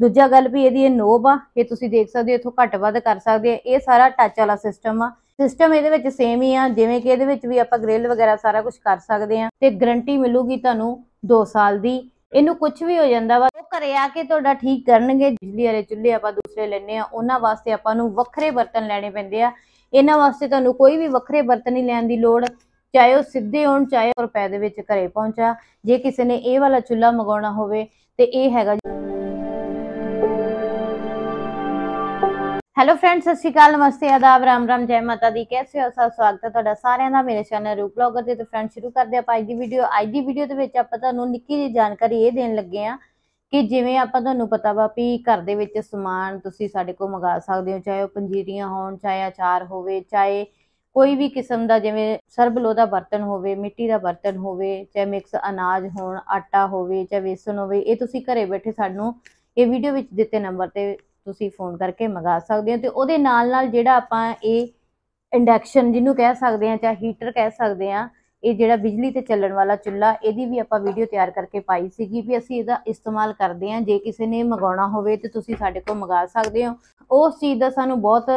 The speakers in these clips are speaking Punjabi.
ਦੂਜਾ ਗੱਲ ਵੀ ਇਹਦੀ ਇਹ ਨੋਬ ਆ ਇਹ ਤੁਸੀਂ ਦੇਖ ਸਕਦੇ ਹੋ ਇਥੋਂ ਘੱਟ ਵੱਧ ਕਰ ਸਕਦੇ ਆ ਇਹ ਸਾਰਾ ਟੱਚ ਵਾਲਾ ਸਿਸਟਮ ਆ ਸਿਸਟਮ ਇਹਦੇ ਵਿੱਚ ਸੇਮ ਹੀ ਆ ਜਿਵੇਂ ਕਿ ਇਹਦੇ ਵਿੱਚ ਵੀ ਆਪਾਂ ਗ੍ਰਿਲ ਵਗੈਰਾ ਸਾਰਾ ਕੁਝ ਕਰ ਸਕਦੇ ਆ ਤੇ ਗਰੰਟੀ ਮਿਲੂਗੀ ਤੁਹਾਨੂੰ 2 ਸਾਲ ਦੀ ਇਹਨੂੰ ਕੁਝ ਵੀ ਹੋ ਜਾਂਦਾ ਵਾ ਉਹ ਘਰੇ ਆ ਕੇ ਤੁਹਾਡਾ ਠੀਕ ਕਰਨਗੇ ਬਿਜਲੀ ਵਾਲੇ ਚੁੱਲ੍ਹੇ ਆਪਾਂ ਦੂਸਰੇ ਲੈਣੇ ਆ ਉਹਨਾਂ ਵਾਸਤੇ ਆਪਾਂ ਨੂੰ ਵੱਖਰੇ ਬਰਤਨ ਲੈਣੇ ਪੈਂਦੇ ਆ ਇਹਨਾਂ ਵਾਸਤੇ ਤੁਹਾਨੂੰ ਕੋਈ ਵੀ ਵੱਖਰੇ ਬਰਤਨ ਨਹੀਂ ਲੈਣ ਦੀ ਲੋੜ ਚਾਹੇ ਉਹ ਸਿੱਧੇ ਹੋਣ ਚਾਹੇ ਰੁਪਏ ਦੇ ਵਿੱਚ ਘਰੇ ਪਹੁੰਚਾ ਜੇ ਕਿਸੇ ਨੇ ਇਹ ਵਾਲਾ ਚੁੱਲ੍ਹਾ ਮੰਗਾਉਣਾ ਹੋਵੇ ਤੇ ਇਹ ਹੈਗਾ ਹੈਲੋ ਫਰੈਂਡਸ ਸਤਿ ਸ਼੍ਰੀ ਅਕਾਲ ਨਮਸਤੇ ਆਦਾਬ ਰਾਮ ਰਾਮ ਜੈ ਮਾਤਾ ਦੀ ਕੈਸੇ ਹੋ ਸਭ ਸਵਾਗਤ ਹੈ ਤੁਹਾਡਾ ਸਾਰਿਆਂ ਦਾ ਮੇਰੇ ਚੈਨਲ ਰੂਪ ਬਲੌਗਰ ਤੇ ਤੇ ਫਰੈਂਡ ਸ਼ੁਰੂ ਕਰਦੇ ਆਪਾਂ ਅੱਜ ਦੀ ਵੀਡੀਓ ਅੱਜ ਦੀ ਵੀਡੀਓ ਦੇ ਵਿੱਚ ਆਪਾਂ ਤੁਹਾਨੂੰ ਨਿੱਕੀ ਜਿਹੀ ਜਾਣਕਾਰੀ ਇਹ ਦੇਣ ਲੱਗੇ ਆ ਕਿ ਜਿਵੇਂ ਆਪਾਂ ਤੁਹਾਨੂੰ ਪਤਾ ਵਾ ਵੀ ਘਰ ਦੇ ਵਿੱਚ ਸਮਾਨ ਤੁਸੀਂ ਸਾਡੇ ਕੋਲ ਮੰਗਾ ਸਕਦੇ ਹੋ ਚਾਹੇ ਉਹ ਪੰਜੀਰੀਆਂ ਹੋਣ ਚਾਹੇ ਆਚਾਰ ਹੋਵੇ ਚਾਹੇ ਕੋਈ ਵੀ ਕਿਸਮ ਦਾ ਜਿਵੇਂ ਸਰਬਲੋ ਦਾ ਬਰਤਨ ਹੋਵੇ ਮਿੱਟੀ ਦਾ ਬਰਤਨ ਹੋਵੇ ਚਾਹੇ ਮਿਕਸ ਅਨਾਜ ਹੋਣ ਆਟਾ ਹੋਵੇ ਚਾਹੇ ਵੇਸਣ ਹੋਵੇ ਇਹ ਤੁਸੀਂ ਘਰੇ ਬੈਠੇ ਸਾਨੂੰ ਇਹ ਵੀਡੀਓ ਵਿੱਚ ਦਿੱਤੇ ਨੰਬਰ ਤੇ ਤੁਸੀਂ ਫੋਨ ਕਰਕੇ ਮੰਗਾ ਸਕਦੇ ਹੋ ਤੇ ਉਹਦੇ ਨਾਲ ਨਾਲ ਜਿਹੜਾ ਆਪਾਂ ਇਹ ਇੰਡਕਸ਼ਨ ਜਿਹਨੂੰ ਕਹਿ ਸਕਦੇ ਆ ਜਾਂ ਹੀਟਰ ਕਹਿ ਸਕਦੇ ਆ ਇਹ ਜਿਹੜਾ ਬਿਜਲੀ ਤੇ ਚੱਲਣ ਵਾਲਾ ਚੁੱਲਾ ਇਹਦੀ ਵੀ ਆਪਾਂ ਵੀਡੀਓ ਤਿਆਰ ਕਰਕੇ ਪਾਈ ਸੀਗੀ ਵੀ ਅਸੀਂ ਇਹਦਾ ਇਸਤੇਮਾਲ ਕਰਦੇ ਆ ਜੇ ਕਿਸੇ ਨੇ ਮੰਗਾਉਣਾ ਹੋਵੇ ਤੇ ਤੁਸੀਂ ਸਾਡੇ ਕੋਲ ਮੰਗਾ ਸਕਦੇ ਹੋ ਉਸ ਚੀਜ਼ ਦਾ ਸਾਨੂੰ ਬਹੁਤ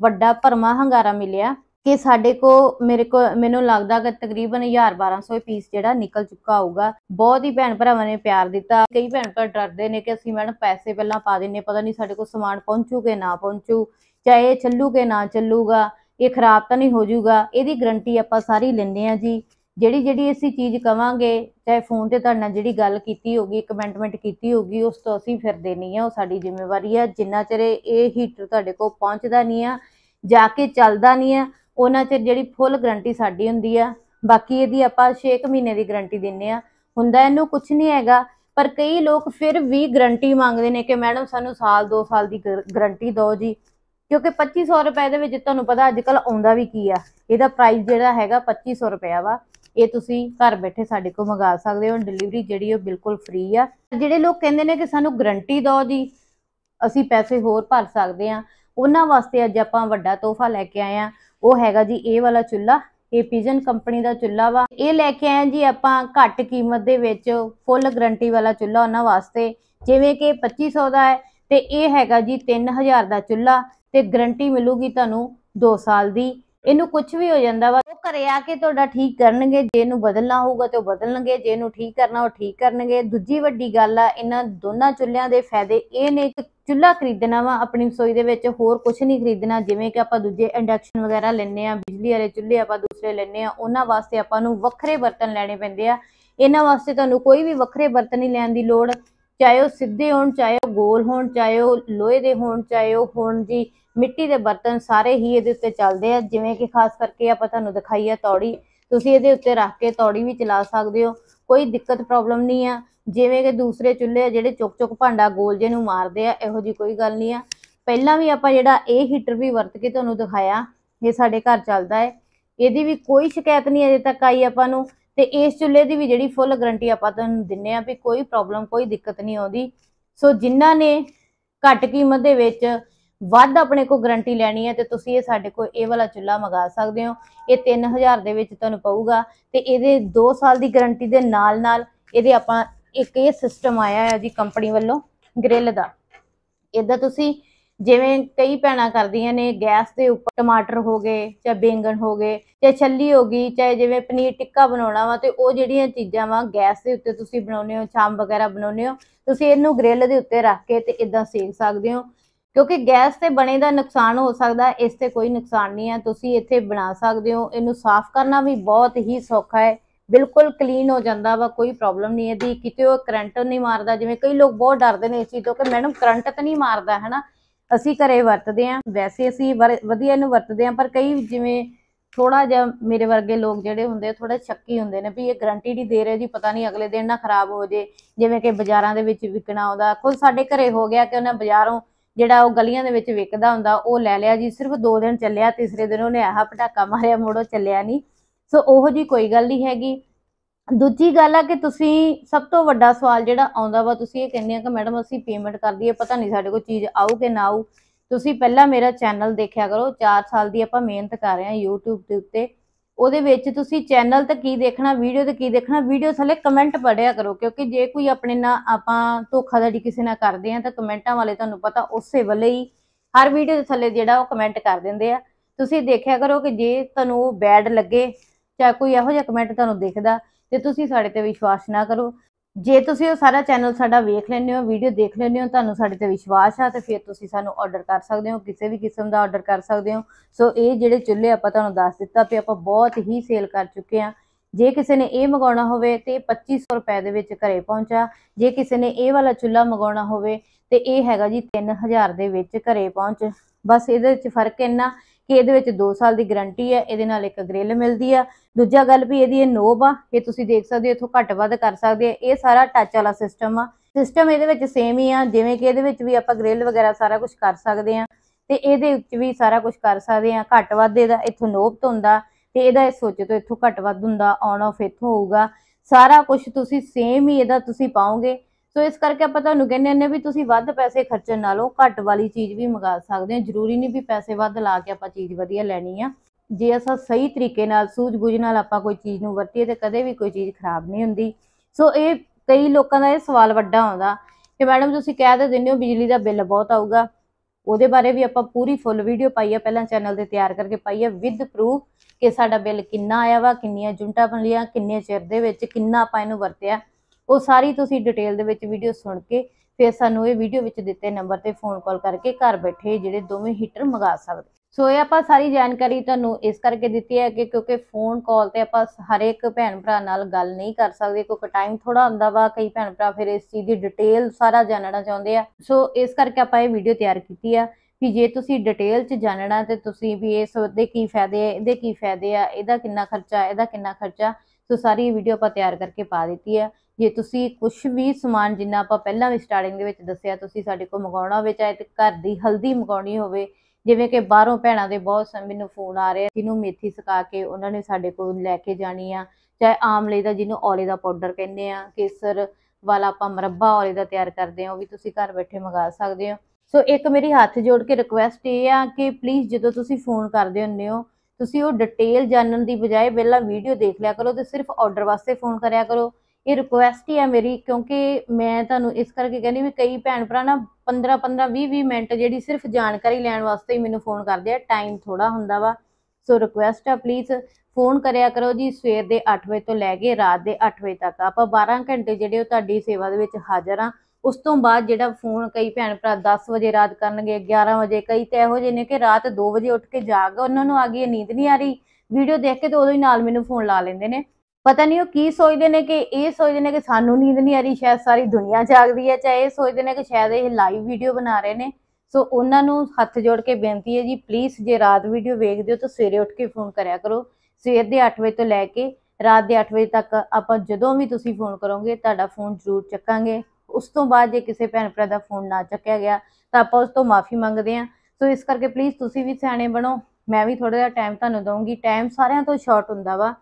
ਵੱਡਾ ਭਰਮਾ ਹੰਗਾਰਾ ਮਿਲਿਆ ਕਿ ਸਾਡੇ ਕੋ ਮੇਰੇ ਕੋ ਮੈਨੂੰ ਲੱਗਦਾ ਕਿ ਤਕਰੀਬਨ 1000 1200 ਪੀਸ ਜਿਹੜਾ ਨਿਕਲ ਚੁੱਕਾ ਹੋਊਗਾ ਬਹੁਤ ਹੀ ਭੈਣ ਭਰਾਵਾਂ ਨੇ ਪਿਆਰ ਦਿੱਤਾ ਕਈ ਭੈਣ ਭਰਾ ਡਰਦੇ ਨੇ ਕਿ ਅਸੀਂ ਮੈਡਮ ਪੈਸੇ ਪਹਿਲਾਂ ਪਾ ਦਿੰਨੇ ਪਤਾ ਨਹੀਂ ਸਾਡੇ ਕੋ ਸਮਾਨ ਪਹੁੰਚੂ ਕਿ ਨਾ ਪਹੁੰਚੂ ਚਾਹੇ ਚੱਲੂ ਕਿ ਨਾ ਚੱਲੂਗਾ ਇਹ ਖਰਾਬ ਤਾਂ ਨਹੀਂ ਹੋ ਜਾਊਗਾ ਇਹਦੀ ਗਰੰਟੀ ਆਪਾਂ ਸਾਰੀ ਲੈਣੇ ਆ ਜੀ ਜਿਹੜੀ ਜਿਹੜੀ ਅਸੀਂ ਚੀਜ਼ ਕਵਾਂਗੇ ਚਾਹੇ ਫੋਨ ਤੇ ਤੁਹਾਡਾ ਜਿਹੜੀ ਗੱਲ ਕੀਤੀ ਹੋਗੀ ਕਮੈਂਟਮੈਂਟ ਕੀਤੀ ਹੋਗੀ ਉਸ ਤੋਂ ਅਸੀਂ ਫਿਰ ਦੇਣੀ ਆ ਉਹ ਸਾਡੀ ਜ਼ਿੰਮੇਵਾਰੀ ਆ ਜਿੰਨਾ ਚਿਰ ਇਹ ਹੀਟਰ ਤੁਹਾਡੇ ਕੋਲ ਪਹੁੰਚਦਾ ਨਹੀਂ ਆ ਜਾ ਕੇ ਚੱਲਦਾ ਨਹੀਂ ਆ ਉਹਨਾਂ 'ਚ ਜਿਹੜੀ ਫੁੱਲ ਗਰੰਟੀ ਸਾਡੀ ਹੁੰਦੀ ਆ ਬਾਕੀ ਇਹਦੀ ਆਪਾਂ 6 ਮਹੀਨੇ ਦੀ ਗਰੰਟੀ ਦਿੰਨੇ ਆ ਹੁੰਦਾ ਇਹਨੂੰ ਕੁਝ ਨਹੀਂ ਹੈਗਾ ਪਰ ਕਈ ਲੋਕ ਫਿਰ ਵੀ ਗਰੰਟੀ ਮੰਗਦੇ ਨੇ ਕਿ ਮੈਡਮ ਸਾਨੂੰ ਸਾਲ 2 ਸਾਲ ਦੀ ਗਰੰਟੀ ਦਿਓ ਜੀ ਕਿਉਂਕਿ 2500 ਰੁਪਏ ਦੇ ਵਿੱਚ ਤੁਹਾਨੂੰ ਪਤਾ ਅੱਜ ਕੱਲ ਆਉਂਦਾ ਵੀ ਕੀ ਆ ਇਹਦਾ ਪ੍ਰਾਈਸ ਜਿਹੜਾ ਹੈਗਾ 2500 ਰੁਪਏ ਵਾ ਇਹ ਤੁਸੀਂ ਘਰ ਬੈਠੇ ਸਾਡੇ ਕੋਲ ਮੰਗਾ ਸਕਦੇ ਹੋ ਡਿਲੀਵਰੀ ਜਿਹੜੀ ਉਹ ਬਿਲਕੁਲ ਫ੍ਰੀ ਆ ਜਿਹੜੇ ਲੋਕ ਕਹਿੰਦੇ ਨੇ ਕਿ ਸਾਨੂੰ ਗਰੰਟੀ ਦਿਓ ਜੀ ਅਸੀਂ ਪੈਸੇ ਹੋਰ ਭਰ ਸਕਦੇ ਆ ਉਹਨਾਂ ਵਾਸਤੇ ਅੱਜ ਆਪਾਂ ਵੱਡਾ ਤੋਹਫਾ ਲੈ ਕੇ ਆਏ ਆ ਉਹ ਹੈਗਾ ਜੀ ਇਹ ਵਾਲਾ ਚੁੱਲਾ ਇਹ ਪੀਜਨ ਕੰਪਨੀ ਦਾ ਚੁੱਲਾ ਵਾ ਇਹ ਲੈ ਕੇ ਆਏ ਜੀ ਆਪਾਂ ਘੱਟ ਕੀਮਤ ਦੇ ਵਿੱਚ ਫੁੱਲ ਗਰੰਟੀ ਵਾਲਾ ਚੁੱਲਾ ਉਹਨਾਂ ਵਾਸਤੇ ਜਿਵੇਂ ਕਿ 2500 ਦਾ ਹੈ ਤੇ ਇਹ ਹੈਗਾ ਜੀ 3000 ਦਾ ਚੁੱਲਾ ਤੇ ਗਰੰਟੀ ਮਿਲੂਗੀ ਤੁਹਾਨੂੰ 2 ਸਾਲ ਦੀ ਇਹਨੂੰ ਕੁਝ ਵੀ ਹੋ ਜਾਂਦਾ ਵਾ ਉਹ ਘਰੇ ਆ ਕੇ ਤੁਹਾਡਾ ਠੀਕ ਕਰਨਗੇ ਜੇ ਇਹਨੂੰ ਬਦਲਣਾ ਹੋਊਗਾ ਤੇ ਉਹ ਬਦਲਣਗੇ ਜੇ ਇਹਨੂੰ ਠੀਕ ਕਰਨਾ ਉਹ ਠੀਕ ਕਰਨਗੇ ਦੂਜੀ ਵੱਡੀ ਗੱਲ ਆ ਇਹਨਾਂ ਦੋਨਾਂ ਚੁੱਲ੍ਹਿਆਂ ਦੇ ਫਾਇਦੇ ਇਹ ਨੇ ਕਿ ਚੁੱਲ੍ਹਾ ਖਰੀਦਣਾ ਵਾ ਆਪਣੀ ਰਸੋਈ ਦੇ ਵਿੱਚ ਹੋਰ ਕੁਝ ਨਹੀਂ ਖਰੀਦਣਾ ਜਿਵੇਂ ਕਿ ਆਪਾਂ ਦੂਜੇ ਇੰਡਕਸ਼ਨ ਵਗੈਰਾ ਲੈਣੇ ਆ ਬਿਜਲੀ ਵਾਲੇ ਚੁੱਲ੍ਹੇ ਆਪਾਂ ਦੂਸਰੇ ਲੈਣੇ ਆ ਉਹਨਾਂ ਵਾਸਤੇ ਆਪਾਂ ਨੂੰ ਵੱਖਰੇ ਬਰਤਨ ਲੈਣੇ ਪੈਂਦੇ ਆ ਇਹਨਾਂ ਵਾਸਤੇ ਤੁਹਾਨੂੰ ਕੋਈ ਵੀ ਵੱਖਰੇ ਬਰਤਨ ਨਹੀਂ ਲੈਣ ਦੀ ਲੋੜ ਚਾਹੇ ਉਹ ਸਿੱਧੇ ਹੋਣ ਚਾਹੇ ਉਹ ਗੋਲ ਹੋਣ ਚਾਹੇ ਉਹ ਲੋਹੇ ਦੇ ਹੋਣ ਚਾਹੇ ਉਹ ਹੋਣ ਦੀ ਮਿੱਟੀ ਦੇ ਬਰਤਨ ਸਾਰੇ ਹੀ ਇਹਦੇ ਉੱਤੇ ਚੱਲਦੇ ਆ ਜਿਵੇਂ ਕਿ ਖਾਸ ਕਰਕੇ ਆਪਾਂ ਤੁਹਾਨੂੰ ਦਿਖਾਈ ਆ ਤੌੜੀ ਤੁਸੀਂ ਇਹਦੇ ਉੱਤੇ ਰੱਖ ਕੇ ਤੌੜੀ ਵੀ ਚਲਾ ਸਕਦੇ ਹੋ ਕੋਈ ਦਿੱਕਤ ਪ੍ਰੋਬਲਮ ਨਹੀਂ ਆ ਜਿਵੇਂ ਕਿ ਦੂਸਰੇ ਚੁੱਲ੍ਹੇ ਜਿਹੜੇ ਚੁੱਕ ਚੁੱਕ ਭਾਂਡਾ ਗੋਲ ਜੇ ਨੂੰ ਮਾਰਦੇ ਆ ਇਹੋ ਜੀ ਕੋਈ ਗੱਲ ਨਹੀਂ ਆ ਪਹਿਲਾਂ ਵੀ ਆਪਾਂ ਜਿਹੜਾ ਇਹ ਹੀਟਰ ਵੀ ਵਰਤ ਕੇ ਤੁਹਾਨੂੰ ਦਿਖਾਇਆ ਇਹ ਸਾਡੇ ਘਰ ਚੱਲਦਾ ਹੈ ਇਹਦੀ ਵੀ ਕੋਈ ਸ਼ਿਕਾਇਤ ਨਹੀਂ ਅਜੇ ਤੱਕ ਆਈ ਆਪਾਂ ਨੂੰ ਤੇ ਇਸ ਚੁੱਲ੍ਹੇ ਦੀ ਵੀ ਜਿਹੜੀ ਫੁੱਲ ਗਾਰੰਟੀ ਆਪਾਂ ਤੁਹਾਨੂੰ ਦਿੰਨੇ ਆ ਵੀ ਕੋਈ ਪ੍ਰੋਬਲਮ ਕੋਈ ਦਿੱਕਤ ਨਹੀਂ ਆਉਂਦੀ ਸੋ ਜਿਨ੍ਹਾਂ ਨੇ ਘੱਟ ਕੀਮਤ ਦੇ ਵਿੱਚ ਵੱਧ ਆਪਣੇ ਕੋ ਗਰੰਟੀ ਲੈਣੀ ਹੈ ਤੇ ਤੁਸੀਂ ਇਹ ਸਾਡੇ ਕੋ ਇਹ ਵਾਲਾ ਚੁੱਲ੍ਹਾ ਮੰਗਾ ਸਕਦੇ ਹੋ ਇਹ 3000 ਦੇ ਵਿੱਚ ਤੁਹਾਨੂੰ ਪਊਗਾ ਤੇ ਇਹਦੇ 2 ਸਾਲ ਦੀ ਗਰੰਟੀ ਦੇ ਨਾਲ ਨਾਲ ਇਹਦੇ ਆਪਾਂ ਇੱਕ ਇਹ ਸਿਸਟਮ ਆਇਆ ਹੈ ਜੀ ਕੰਪਨੀ ਵੱਲੋਂ ਗ੍ਰਿਲ ਦਾ ਇਦਾਂ ਤੁਸੀਂ ਜਿਵੇਂ ਕਈ ਪੈਣਾ ਕਰਦੀਆਂ ਨੇ ਗੈਸ ਦੇ ਉੱਪਰ ਟਮਾਟਰ ਹੋ ਗਏ ਜਾਂ ਬੇਂਗਣ ਹੋ ਗਏ ਜਾਂ ਛੱਲੀ ਹੋ ਗਈ ਚਾਹੇ ਜਿਵੇਂ ਪਨੀਰ ਟਿੱਕਾ ਬਣਾਉਣਾ ਵਾ ਤੇ ਉਹ ਜਿਹੜੀਆਂ ਚੀਜ਼ਾਂ ਵਾ ਗੈਸ ਦੇ ਉੱਤੇ ਤੁਸੀਂ ਬਣਾਉਨੇ ਹੋ ਚਾਮ ਵਗੈਰਾ ਬਣਾਉਨੇ ਹੋ ਤੁਸੀਂ ਇਹਨੂੰ ਗ੍ਰਿਲ ਦੇ ਉੱਤੇ ਰੱਖ ਕੇ ਤੇ ਇਦਾਂ ਸੇਕ ਸਕਦੇ ਹੋ ਕਿਉਂਕਿ ਗੈਸ ਤੇ ਬਣੇ ਦਾ ਨੁਕਸਾਨ ਹੋ ਸਕਦਾ ਇਸ ਤੇ ਕੋਈ ਨੁਕਸਾਨ ਨਹੀਂ ਹੈ ਤੁਸੀਂ ਇੱਥੇ ਬਣਾ ਸਕਦੇ ਹੋ ਇਹਨੂੰ ਸਾਫ਼ ਕਰਨਾ ਵੀ ਬਹੁਤ ਹੀ ਸੌਖਾ ਹੈ ਬਿਲਕੁਲ ਕਲੀਨ ਹੋ ਜਾਂਦਾ ਵਾ ਕੋਈ ਪ੍ਰੋਬਲਮ ਨਹੀਂ ਇਹਦੀ ਕਿਤੇ ਉਹ ਕਰੰਟ ਨਹੀਂ ਮਾਰਦਾ ਜਿਵੇਂ ਕਈ ਲੋਕ ਬਹੁਤ ਡਰਦੇ ਨੇ ਇਸ ਚੀਜ਼ ਤੋਂ ਕਿ ਮੈਡਮ ਕਰੰਟ ਤਾਂ ਨਹੀਂ ਮਾਰਦਾ ਹਨਾ ਅਸੀਂ ਘਰੇ ਵਰਤਦੇ ਆਂ ਵੈਸੇ ਅਸੀਂ ਵਧੀਆ ਇਹਨੂੰ ਵਰਤਦੇ ਆਂ ਪਰ ਕਈ ਜਿਵੇਂ ਥੋੜਾ ਜਿਹਾ ਮੇਰੇ ਵਰਗੇ ਲੋਕ ਜਿਹੜੇ ਹੁੰਦੇ ਆ ਥੋੜਾ ਸ਼ੱਕੀ ਹੁੰਦੇ ਨੇ ਵੀ ਇਹ ਗਰੰਟੀ ਨਹੀਂ ਦੇ ਰਹੇ ਜੀ ਪਤਾ ਨਹੀਂ ਅਗਲੇ ਦਿਨ ਨਾ ਖਰਾਬ ਹੋ ਜੇ ਜਿਵੇਂ ਕਿ ਬਾਜ਼ਾਰਾਂ ਦੇ ਵਿੱਚ ਵਿਕਣਾ ਆਉਂਦਾ ਖੁਦ ਸਾਡੇ ਘਰੇ ਹੋ ਗਿਆ ਕਿ ਉਹਨਾਂ ਬਾਜ਼ਾਰੋਂ ਜਿਹੜਾ ਉਹ ਗਲੀਆਂ ਦੇ ਵਿੱਚ ਵਿਕਦਾ ਹੁੰਦਾ ਉਹ ਲੈ ਲਿਆ ਜੀ ਸਿਰਫ 2 ਦਿਨ ਚੱਲਿਆ ਤੀਸਰੇ ਦਿਨ ਉਹਨੇ ਆਹ ਪਟਾਕਾ ਮਾਰਿਆ ਮੋੜੋ ਚੱਲਿਆ ਨਹੀਂ ਸੋ ਉਹੋ ਜੀ ਕੋਈ ਗੱਲ ਨਹੀਂ ਹੈਗੀ ਦੂਜੀ ਗੱਲ ਆ ਕਿ ਤੁਸੀਂ ਸਭ ਤੋਂ ਵੱਡਾ ਸਵਾਲ ਜਿਹੜਾ ਆਉਂਦਾ ਵਾ ਤੁਸੀਂ ਇਹ ਕਹਿੰਦੇ ਆ ਕਿ ਮੈਡਮ ਅਸੀਂ ਪੇਮੈਂਟ ਕਰ ਦਈਏ ਪਤਾ ਨਹੀਂ ਸਾਡੇ ਕੋਲ ਚੀਜ਼ ਆਊ ਕਿ ਨਾ ਆਊ ਤੁਸੀਂ ਪਹਿਲਾਂ ਮੇਰਾ ਚੈਨਲ ਦੇਖਿਆ ਕਰੋ 4 ਸਾਲ ਦੀ ਆਪਾਂ ਮਿਹਨਤ ਕਰ ਰਹੇ ਆ YouTube ਦੇ ਉੱਤੇ ਉਹਦੇ ਵਿੱਚ ਤੁਸੀਂ ਚੈਨਲ ਤੇ ਕੀ ਦੇਖਣਾ ਵੀਡੀਓ ਤੇ ਕੀ ਦੇਖਣਾ ਵੀਡੀਓ ਥੱਲੇ ਕਮੈਂਟ ਪੜਿਆ ਕਰੋ ਕਿਉਂਕਿ ਜੇ ਕੋਈ ਆਪਣੇ ਨਾਲ ਆਪਾਂ ਧੋਖਾਧੜੀ ਕਿਸੇ ਨਾਲ ਕਰਦੇ ਆ ਤਾਂ ਕਮੈਂਟਾਂ ਵਾਲੇ ਤੁਹਾਨੂੰ ਪਤਾ ਉਸੇ ਵੇਲੇ ਹੀ ਹਰ ਵੀਡੀਓ ਦੇ ਥੱਲੇ ਜਿਹੜਾ ਉਹ ਕਮੈਂਟ ਕਰ ਦਿੰਦੇ ਆ ਤੁਸੀਂ ਦੇਖਿਆ ਕਰੋ ਕਿ ਜੇ ਤੁਹਾਨੂੰ ਉਹ ਬੈਡ ਲੱਗੇ ਜਾਂ ਕੋਈ ਇਹੋ ਜਿਹਾ ਕਮੈਂਟ ਤੁਹਾਨੂੰ ਦਿਖਦਾ ਤੇ ਤੁਸੀਂ ਸਾਡੇ ਤੇ ਵਿਸ਼ਵਾਸ ਨਾ ਕਰੋ ਜੇ ਤੁਸੀਂ ਉਹ ਸਾਰਾ ਚੈਨਲ ਸਾਡਾ ਵੇਖ ਲੈਂਦੇ ਹੋ ਵੀਡੀਓ ਦੇਖ ਲੈਂਦੇ ਹੋ ਤੁਹਾਨੂੰ ਸਾਡੇ ਤੇ ਵਿਸ਼ਵਾਸ ਆ ਤੇ ਫਿਰ ਤੁਸੀਂ ਸਾਨੂੰ ਆਰਡਰ ਕਰ ਸਕਦੇ ਹੋ ਕਿਸੇ ਵੀ ਕਿਸਮ ਦਾ ਆਰਡਰ ਕਰ ਸਕਦੇ ਹੋ ਸੋ ਇਹ ਜਿਹੜੇ ਚੁੱਲ੍ਹੇ ਆਪਾਂ ਤੁਹਾਨੂੰ ਦੱਸ ਦਿੱਤਾ ਤੇ ਆਪਾਂ ਬਹੁਤ ਹੀ ਸੇਲ ਕਰ ਚੁੱਕੇ ਆ ਜੇ ਕਿਸੇ ਨੇ ਇਹ ਮੰਗਾਉਣਾ ਹੋਵੇ ਤੇ 2500 ਰੁਪਏ ਦੇ ਵਿੱਚ ਘਰੇ ਪਹੁੰਚਾ ਜੇ ਕਿਸੇ ਨੇ ਇਹ ਵਾਲਾ ਚੁੱਲ੍ਹਾ ਮੰਗਾਉਣਾ ਹੋਵੇ ਤੇ ਇਹ ਹੈਗਾ ਜੀ 3000 ਦੇ ਵਿੱਚ ਘਰੇ ਪਹੁੰਚ ਬਸ ਇਹਦੇ ਵਿੱਚ ਫਰਕ ਇੰਨਾ ਕਿ ਇਹਦੇ ਵਿੱਚ 2 ਸਾਲ ਦੀ ਗਾਰੰਟੀ ਹੈ ਇਹਦੇ ਨਾਲ ਇੱਕ ਗ੍ਰਿਲ ਮਿਲਦੀ ਆ ਦੂਜਾ ਗੱਲ ਵੀ ਇਹਦੀ ਇਹ ਨੋਬ ਆ ਇਹ ਤੁਸੀਂ ਦੇਖ ਸਕਦੇ ਹੋ ਇਥੋਂ ਘੱਟ ਵੱਧ ਕਰ ਸਕਦੇ ਆ ਇਹ ਸਾਰਾ ਟੱਚ ਵਾਲਾ ਸਿਸਟਮ ਆ ਸਿਸਟਮ ਇਹਦੇ ਵਿੱਚ ਸੇਮ ਹੀ ਆ ਜਿਵੇਂ ਕਿ ਇਹਦੇ ਵਿੱਚ ਵੀ ਆਪਾਂ ਗ੍ਰਿਲ ਵਗੈਰਾ ਸਾਰਾ ਕੁਝ ਕਰ ਸਕਦੇ ਆ ਤੇ ਇਹਦੇ ਵਿੱਚ ਵੀ ਸਾਰਾ ਕੁਝ ਕਰ ਸਕਦੇ ਆ ਘੱਟ ਵੱਧ ਇਹਦਾ ਇਥੋਂ ਨੋਬ ਤੋਂ ਹੁੰਦਾ ਤੇ ਇਹਦਾ ਇਹ ਸੋਚੇ ਤੋਂ ਇਥੋਂ ਘੱਟ ਵੱਧ ਹੁੰਦਾ ਆਨ ਆਫ ਇਥੋਂ ਹੋਊਗਾ ਸਾਰਾ ਕੁਝ ਤੁਸੀਂ ਸੇਮ ਹੀ ਇਹਦਾ ਤੁਸੀਂ ਪਾਓਗੇ ਸੋ ਇਸ ਕਰਕੇ ਆਪਾਂ ਤੁਹਾਨੂੰ ਕਹਿੰਦੇ ਨੇ ਵੀ ਤੁਸੀਂ ਵੱਧ ਪੈਸੇ ਖਰਚਣ ਨਾਲੋਂ ਘੱਟ ਵਾਲੀ ਚੀਜ਼ ਵੀ ਮੰਗਾ ਸਕਦੇ ਹੋ ਜ਼ਰੂਰੀ ਨਹੀਂ ਵੀ ਪੈਸੇ ਵੱਧ ਲਾ ਕੇ ਆਪਾਂ ਚੀਜ਼ ਵਧੀਆ ਲੈਣੀ ਆ ਜੇ ਅਸਾਂ ਸਹੀ ਤਰੀਕੇ ਨਾਲ ਸੂਝ-ਬੂਝ ਨਾਲ ਆਪਾਂ ਕੋਈ ਚੀਜ਼ ਨੂੰ ਵਰਤੀਏ ਤੇ ਕਦੇ ਵੀ ਕੋਈ ਚੀਜ਼ ਖਰਾਬ ਨਹੀਂ ਹੁੰਦੀ ਸੋ ਇਹ ਕਈ ਲੋਕਾਂ ਦਾ ਇਹ ਸਵਾਲ ਵੱਡਾ ਆਉਂਦਾ ਕਿ ਮੈਡਮ ਤੁਸੀਂ ਕਹਿ ਤਾਂ ਦਿੰਦੇ ਹੋ ਬਿਜਲੀ ਦਾ ਬਿੱਲ ਬਹੁਤ ਆਊਗਾ ਉਹਦੇ ਬਾਰੇ ਵੀ ਆਪਾਂ ਪੂਰੀ ਫੁੱਲ ਵੀਡੀਓ ਪਾਈ ਆ ਪਹਿਲਾਂ ਚੈਨਲ ਤੇ ਤਿਆਰ ਕਰਕੇ ਪਾਈ ਆ ਵਿਦ ਪ੍ਰੂਫ ਕਿ ਸਾਡਾ ਬਿੱਲ ਕਿੰਨਾ ਆਇਆ ਵਾ ਕਿੰਨੀਆਂ ਜੁੰਟਾਂ ਲੀਆਂ ਕਿੰਨੇ ਚਿਰ ਦੇ ਵਿੱਚ ਕਿੰਨਾ ਆਪਾਂ ਇਹਨੂੰ ਵਰਤਿਆ ਉਹ ਸਾਰੀ ਤੁਸੀਂ ਡਿਟੇਲ ਦੇ ਵਿੱਚ ਵੀਡੀਓ ਸੁਣ ਕੇ ਫਿਰ ਸਾਨੂੰ ਇਹ ਵੀਡੀਓ ਵਿੱਚ ਦਿੱਤੇ ਨੰਬਰ ਤੇ ਫੋਨ ਕਾਲ ਕਰਕੇ ਘਰ ਬੈਠੇ ਜਿਹੜੇ ਦੋਵੇਂ ਹੀਟਰ ਮੰਗਾ ਸਕਦੇ ਸੋ ਇਹ ਆਪਾਂ ਸਾਰੀ ਜਾਣਕਾਰੀ ਤੁਹਾਨੂੰ ਇਸ ਕਰਕੇ ਦਿੱਤੀ ਹੈ ਕਿ ਕਿਉਂਕਿ ਫੋਨ ਕਾਲ ਤੇ ਆਪਾਂ ਹਰੇਕ ਭੈਣ ਭਰਾ ਨਾਲ ਗੱਲ ਨਹੀਂ ਕਰ ਸਕਦੇ ਕਿਉਂਕਿ ਟਾਈਮ ਥੋੜਾ ਹੁੰਦਾ ਵਾ ਕਈ ਭੈਣ ਭਰਾ ਫਿਰ ਇਸ ਚੀਜ਼ ਦੀ ਡਿਟੇਲ ਸਾਰਾ ਜਾਣਨਾ ਚਾਹੁੰਦੇ ਆ ਸੋ ਇਸ ਕਰਕੇ ਆਪਾਂ ਇਹ ਵੀਡੀਓ ਤਿਆਰ ਕੀਤੀ ਆ ਵੀ ਜੇ ਤੁਸੀਂ ਡਿਟੇਲ ਚ ਜਾਣਨਾ ਤੇ ਤੁਸੀਂ ਵੀ ਇਸ ਦੇ ਕੀ ਫਾਇਦੇ ਆ ਇਹਦੇ ਕੀ ਫਾਇਦੇ ਆ ਇਹਦਾ ਕਿੰਨਾ ਖਰਚਾ ਇਹਦਾ ਕਿੰਨਾ ਖਰਚਾ ਸੋ ਸਾਰੀ ਵੀਡੀਓ ਆਪਾਂ ਤਿਆਰ ਕਰਕੇ ਪਾ ਦਿੱਤੀ ਆ ਜੇ ਤੁਸੀਂ ਕੁਝ ਵੀ ਸਮਾਨ ਜਿੰਨਾ ਆਪਾਂ ਪਹਿਲਾਂ ਵੀ ਸਟਾਰਟਿੰਗ ਦੇ ਵਿੱਚ ਦੱਸਿਆ ਤੁਸੀਂ ਸਾਡੇ ਕੋਲ ਮੰਗਾਉਣਾ ਹੋਵੇ ਚਾਹੇ ਤੇ ਘਰ ਦੀ ਹਲਦੀ ਮੰਗਾਉਣੀ ਹੋਵੇ ਜਿਵੇਂ ਕਿ ਬਾਹਰੋਂ ਭੈਣਾਂ ਦੇ ਬਹੁਤ ਮੈਨੂੰ ਫੋਨ ਆ ਰਿਹਾ ਜਿਹਨੂੰ ਮੇਥੀ ਸੁਕਾ ਕੇ ਉਹਨਾਂ ਨੇ ਸਾਡੇ ਕੋਲ ਲੈ ਕੇ ਜਾਣੀ ਆ ਚਾਹੇ ਆਮਲੇ ਦਾ ਜਿਹਨੂੰ ਔਲੇ ਦਾ ਪਾਊਡਰ ਕਹਿੰਦੇ ਆ ਕੇਸਰ ਵਾਲਾ ਆਪਾਂ ਮਰੱਬਾ ਔਲੇ ਦਾ ਤਿਆਰ ਕਰਦੇ ਆ ਉਹ ਵੀ ਤੁਸੀਂ ਘਰ ਬੈਠੇ ਮੰਗਾ ਸਕਦੇ ਹੋ ਸੋ ਇੱਕ ਮੇਰੀ ਹੱਥ ਜੋੜ ਕੇ ਰਿਕੁਐਸਟ ਇਹ ਆ ਕਿ ਪਲੀਜ਼ ਜਦੋਂ ਤੁਸੀਂ ਫੋਨ ਕਰਦੇ ਹੁੰਦੇ ਹੋ ਤੁਸੀਂ ਉਹ ਡਿਟੇਲ ਜਾਣਨ ਦੀ ਬਜਾਏ ਪਹਿਲਾਂ ਵੀਡੀਓ ਦੇਖ ਲਿਆ ਕਰੋ ਤੇ ਸਿਰਫ ਆਰਡਰ ਵਾਸਤੇ ਫੋਨ ਕਰਿਆ ਕਰੋ ਇਹ ਰਿਕੁਐਸਟ ਹੀ ਹੈ ਮੇਰੀ ਕਿਉਂਕਿ ਮੈਂ ਤੁਹਾਨੂੰ ਇਸ ਕਰਕੇ ਕਹਿੰਦੀ ਵੀ ਕਈ ਭੈਣ ਭਰਾ ਨਾ 15 15 20 20 ਮਿੰਟ ਜਿਹੜੀ ਸਿਰਫ ਜਾਣਕਾਰੀ ਲੈਣ ਵਾਸਤੇ ਹੀ ਮੈਨੂੰ ਫੋਨ ਕਰਦੇ ਆ ਟਾਈਮ ਥੋੜਾ ਹੁੰਦਾ ਵਾ ਸੋ ਰਿਕੁਐਸਟ ਆ ਪਲੀਜ਼ ਫੋਨ ਕਰਿਆ ਕਰੋ ਜੀ ਸਵੇਰ ਦੇ 8 ਵਜੇ ਤੋਂ ਲੈ ਕੇ ਰਾਤ ਦੇ 8 ਵਜੇ ਤੱਕ ਆਪਾਂ 12 ਘੰਟੇ ਜਿਹੜੇ ਉਹ ਤੁਹਾਡੀ ਸੇਵਾ ਦੇ ਵਿੱਚ ਹਾਜ਼ਰ ਆ ਉਸ ਤੋਂ ਬਾਅਦ ਜਿਹੜਾ ਫੋਨ ਕਈ ਭੈਣ ਭਰਾ 10 ਵਜੇ ਰਾਤ ਕਰਨਗੇ 11 ਵਜੇ ਕਈ ਤੇ ਇਹੋ ਜਿਹੇ ਨੇ ਕਿ ਰਾਤ 2 ਵਜੇ ਉੱਠ ਕੇ ਜਾਗ ਉਹਨਾਂ ਨੂੰ ਆ ਗਈ ਨੀਂਦ ਨਹੀਂ ਆ ਰਹੀ ਵੀਡੀਓ ਦੇਖ ਕੇ ਤੇ ਉਦੋਂ ਹੀ ਨਾਲ ਮੈਨੂੰ ਫੋਨ ਲਾ ਲੈਂਦੇ ਨੇ ਪਤਾ ਨਹੀਂ ਉਹ ਕੀ ਸੋਚਦੇ ਨੇ ਕਿ ਇਹ ਸੋਚਦੇ ਨੇ ਕਿ ਸਾਨੂੰ ਨੀਂਦ ਨਹੀਂ ਆ ਰਹੀ ਸ਼ਾਇਦ ਸਾਰੀ ਦੁਨੀਆ ਜਾਗਦੀ ਹੈ ਚਾਹੇ ਇਹ ਸੋਚਦੇ ਨੇ ਕਿ ਸ਼ਾਇਦ ਇਹ ਲਾਈਵ ਵੀਡੀਓ ਬਣਾ ਰਹੇ ਨੇ ਸੋ ਉਹਨਾਂ ਨੂੰ ਹੱਥ ਜੋੜ ਕੇ ਬੇਨਤੀ ਹੈ ਜੀ ਪਲੀਜ਼ ਜੇ ਰਾਤ ਵੀਡੀਓ ਵੇਖਦੇ ਹੋ ਤਾਂ ਸਵੇਰੇ ਉੱਠ ਕੇ ਫੋਨ ਕਰਿਆ ਕਰੋ ਸਵੇਰ ਦੇ 8 ਵਜੇ ਤੋਂ ਲੈ ਕੇ ਰਾਤ ਦੇ 8 ਵਜੇ ਤੱਕ ਆਪਾਂ ਜਦੋਂ ਵੀ ਤੁਸੀਂ ਫੋਨ ਕਰੋਗੇ ਤੁਹਾਡਾ ਫੋਨ ਜ਼ਰੂਰ ਚੱਕਾਂਗੇ ਉਸ ਤੋਂ ਬਾਅਦ ਜੇ ਕਿਸੇ ਭੈਣ ਭਰਾ ਦਾ ਫੋਨ ਨਾ ਚੱਕਿਆ ਗਿਆ ਤਾਂ ਆਪਾਂ ਉਸ ਤੋਂ ਮਾਫੀ ਮੰਗਦੇ ਹਾਂ ਸੋ ਇਸ ਕਰਕੇ ਪਲੀਜ਼ ਤੁਸੀਂ ਵੀ ਸਿਆਣੇ ਬਣੋ ਮੈਂ ਵੀ ਥੋੜਾ ਜਿਹਾ ਟਾਈਮ ਤੁਹਾਨੂੰ ਦਵਾਂਗੀ ਟਾਈਮ ਸਾਰਿਆਂ ਤੋਂ ਸ਼ਾਰਟ ਹੁੰਦਾ ਵਾ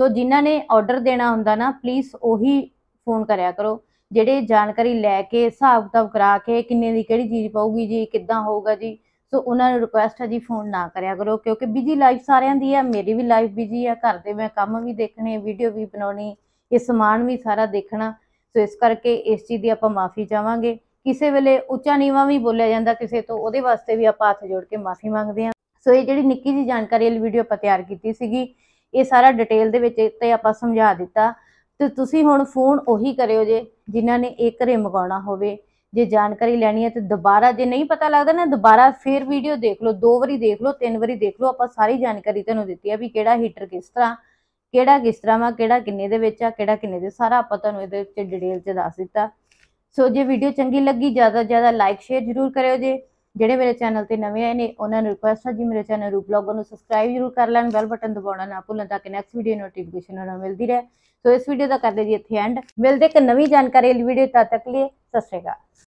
ਸੋ ਜਿਨ੍ਹਾਂ ਨੇ ਆਰਡਰ ਦੇਣਾ ਹੁੰਦਾ ਨਾ ਪਲੀਜ਼ ਉਹੀ ਫੋਨ ਕਰਿਆ ਕਰੋ ਜਿਹੜੇ ਜਾਣਕਾਰੀ ਲੈ ਕੇ ਹਿਸਾਬ ਕਿਤਾਬ ਕਰਾ ਕੇ ਕਿੰਨੇ ਦੀ ਕਿਹੜੀ ਚੀਜ਼ ਪਾਉਗੀ ਜੀ ਕਿੱਦਾਂ ਹੋਊਗਾ ਜੀ ਸੋ ਉਹਨਾਂ ਨੂੰ ਰਿਕੁਐਸਟ ਹੈ ਜੀ ਫੋਨ ਨਾ ਕਰਿਆ ਕਰੋ ਕਿਉਂਕਿ ਬਿਜੀ ਲਾਈਫ ਸਾਰਿਆਂ ਦੀ ਹੈ ਮੇਰੀ ਵੀ ਲਾਈਫ ਬਿਜੀ ਹੈ ਘਰ ਦੇ ਮੈਂ ਕੰਮ ਵੀ ਦੇਖਣੇ ਵੀਡੀਓ ਵੀ ਬਣਾਉਣੀ ਇਹ ਸਮਾਨ ਵੀ ਸਾਰਾ ਦੇਖਣਾ ਸੋ ਇਸ ਕਰਕੇ ਇਸ ਚੀਜ਼ ਦੀ ਆਪਾਂ ਮਾਫੀ ਚਾਹਾਂਗੇ ਕਿਸੇ ਵੇਲੇ ਉੱਚਾ ਨੀਵਾਂ ਵੀ ਬੋਲਿਆ ਜਾਂਦਾ ਕਿਸੇ ਤੋਂ ਉਹਦੇ ਵਾਸਤੇ ਵੀ ਆਪਾਂ ਹੱਥ ਜੋੜ ਕੇ ਮਾਫੀ ਮੰਗਦੇ ਹਾਂ ਸੋ ਇਹ ਜਿਹੜੀ ਨਿੱਕੀ ਜੀ ਜਾਣਕਾਰੀ ਵਾਲੀ ਵੀਡੀਓ ਆਪਾਂ ਤਿਆਰ ਕੀਤੀ ਸੀਗੀ ਇਹ ਸਾਰਾ ਡਿਟੇਲ ਦੇ ਵਿੱਚ ਤੇ ਆਪਾਂ ਸਮਝਾ ਦਿੱਤਾ ਤੇ ਤੁਸੀਂ ਹੁਣ ਫੋਨ ਉਹੀ ਕਰਿਓ ਜੇ ਜਿਨ੍ਹਾਂ ਨੇ ਇਹ ਘਰੇ ਮਗਾਉਣਾ ਹੋਵੇ ਜੇ ਜਾਣਕਾਰੀ ਲੈਣੀ ਹੈ ਤੇ ਦੁਬਾਰਾ ਜੇ ਨਹੀਂ ਪਤਾ ਲੱਗਦਾ ਨਾ ਦੁਬਾਰਾ ਫੇਰ ਵੀਡੀਓ ਦੇਖ ਲਓ ਦੋ ਵਾਰੀ ਦੇਖ ਲਓ ਤਿੰਨ ਵਾਰੀ ਦੇਖ ਲਓ ਆਪਾਂ ਸਾਰੀ ਜਾਣਕਾਰੀ ਤੁਹਾਨੂੰ ਦਿੱਤੀ ਹੈ ਵੀ ਕਿਹੜਾ ਹੀਟਰ ਕਿਸ ਤਰ੍ਹਾਂ ਕਿਹੜਾ ਕਿਸ ਤਰ੍ਹਾਂ ਵਾ ਕਿਹੜਾ ਕਿੰਨੇ ਦੇ ਵਿੱਚ ਆ ਕਿਹੜਾ ਕਿੰਨੇ ਦੇ ਸਾਰਾ ਆਪਾਂ ਤੁਹਾਨੂੰ ਇਹਦੇ ਵਿੱਚ ਡਿਟੇਲ 'ਚ ਦੱਸ ਦਿੱਤਾ ਸੋ ਜੇ ਵੀਡੀਓ ਚੰਗੀ ਲੱਗੀ ਜ਼ਿਆਦਾ ਜ਼ਿਆਦਾ ਲਾਈਕ ਸ਼ੇਅਰ ਜ਼ਰੂਰ ਕਰਿਓ ਜੇ ਜਿਹੜੇ ਮੇਰੇ ਚੈਨਲ ਤੇ ਨਵੇਂ ਆਏ ਨੇ ਉਹਨਾਂ ਨੂੰ ਰਿਕੁਐਸਟ ਹੈ ਜੀ ਮੇਰੇ ਚੈਨਲ ਰੂ ਬਲੌਗਰ ਨੂੰ ਸਬਸਕ੍ਰਾਈਬ ਜ਼ਰੂਰ ਕਰ ਲੈਣ ਬੈਲ ਬਟਨ ਦਬਾਉਣਾ ਨਾ ਭੁੱਲਣ ਤਾਂ ਕਿ ਨੈਕਸਟ ਵੀਡੀਓ ਨੋਟੀਫਿਕੇਸ਼ਨ ਉਹਨਾਂ ਮਿਲਦੀ ਰਹੇ ਸੋ ਇਸ ਵੀਡੀਓ ਦਾ ਕਰਦੇ ਜੀ ਇੱਥੇ ਐਂਡ ਮਿਲਦੇ ਇੱਕ ਨਵੀਂ ਜਾਣਕਾਰੀ ਵਾਲੀ ਵੀਡੀਓ ਤਦ ਤੱਕ ਲਈ ਸਤਿ ਸ਼੍ਰੀ ਅਕਾਲ